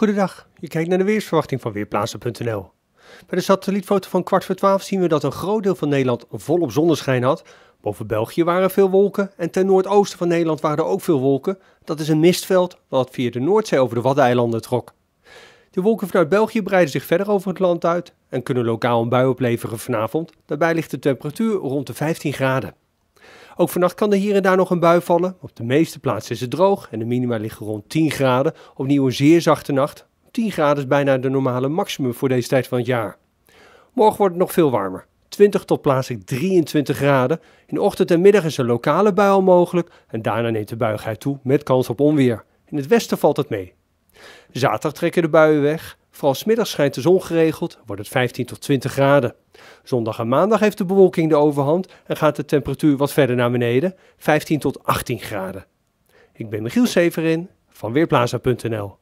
Goedendag, je kijkt naar de weersverwachting van Weerplaatsen.nl. Bij de satellietfoto van kwart voor twaalf zien we dat een groot deel van Nederland volop zonneschijn had. Boven België waren veel wolken en ten noordoosten van Nederland waren er ook veel wolken. Dat is een mistveld wat via de Noordzee over de Waddeneilanden trok. De wolken vanuit België breiden zich verder over het land uit en kunnen lokaal een bui opleveren vanavond. Daarbij ligt de temperatuur rond de 15 graden. Ook vannacht kan er hier en daar nog een bui vallen. Op de meeste plaatsen is het droog en de minima liggen rond 10 graden. Opnieuw een zeer zachte nacht. 10 graden is bijna de normale maximum voor deze tijd van het jaar. Morgen wordt het nog veel warmer. 20 tot plaatselijk 23 graden. In ochtend en middag is een lokale bui al mogelijk en daarna neemt de buigheid toe met kans op onweer. In het westen valt het mee. Zaterdag trekken de buien weg. Vooral smiddags schijnt de zon geregeld, wordt het 15 tot 20 graden. Zondag en maandag heeft de bewolking de overhand en gaat de temperatuur wat verder naar beneden, 15 tot 18 graden. Ik ben Michiel Severin van Weerplaza.nl.